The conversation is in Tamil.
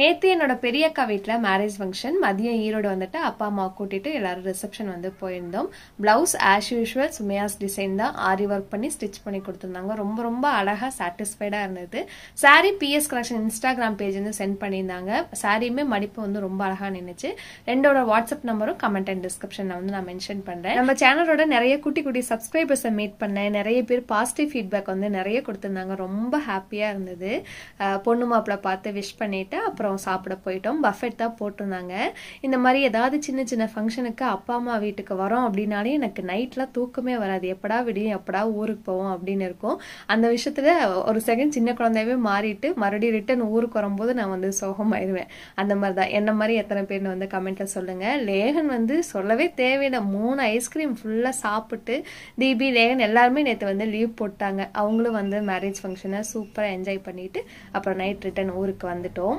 நேற்று என்னோட பெரிய அக்கா வீட்டில் மேரேஜ் ஃபங்க்ஷன் மதியம் ஈரோடு வந்துட்டு அப்பா அம்மா கூட்டிட்டு எல்லாரும் ரிசப்ஷன் வந்து போயிருந்தோம் blouse as usual Sumaiya's design தான் ஆரி ஒர்க் பண்ணி ஸ்டிச் பண்ணி கொடுத்துருந்தாங்க ரொம்ப ரொம்ப அழகாக சாட்டிஸ்ஃபைடாக இருந்தது sari PS collection Instagram page வந்து சென்ட் பண்ணியிருந்தாங்க சாரியுமே மடிப்பு வந்து ரொம்ப அழகாக நின்றுச்சு ரெண்டோட வாட்ஸ்அப் நம்பரும் கமெண்ட் அண்ட் டிஸ்கிரிப்ஷனில் வந்து நான் மென்ஷன் பண்ணுறேன் நம்ம சேனலோட நிறைய குட்டி குட்டி சப்ஸ்கிரைபர்ஸை மீட் பண்ணேன் நிறைய பேர் பாசிட்டிவ் ஃபீட்பேக் வந்து நிறைய கொடுத்துருந்தாங்க ரொம்ப ஹாப்பியாக இருந்தது பொண்ணு மாப்பிள்ள பார்த்து விஷ் பண்ணிவிட்டு அப்புறம் அப்புறம் சாப்பிட போயிட்டோம் பஃபெட் தான் போட்டிருந்தாங்க இந்த மாதிரி ஏதாவது சின்ன சின்ன ஃபங்க்ஷனுக்கு அப்பா அம்மா வீட்டுக்கு வரோம் அப்படின்னாலே எனக்கு நைட்லாம் தூக்கமே வராது எப்படா விடியும் எப்படா ஊருக்கு போவோம் அப்படின்னு இருக்கும் அந்த விஷயத்தில் ஒரு செகண்ட் சின்ன குழந்தையவே மாறிட்டு மறுபடியும் ரிட்டன் ஊருக்கு வரும்போது நான் வந்து சோகமாயிருவேன் அந்த மாதிரி தான் என்ன மாதிரி எத்தனை பேர் வந்து கமெண்ட்டில் சொல்லுங்கள் லேகன் வந்து சொல்லவே தேவையில்லை மூணு ஐஸ்கிரீம் ஃபுல்லாக சாப்பிட்டு தீபி லேகன் எல்லாருமே நேற்று வந்து லீவ் போட்டாங்க அவங்களும் வந்து மேரேஜ் ஃபங்க்ஷனை சூப்பராக என்ஜாய் பண்ணிட்டு அப்புறம் நைட் ரிட்டன் ஊருக்கு வந்துட்டோம்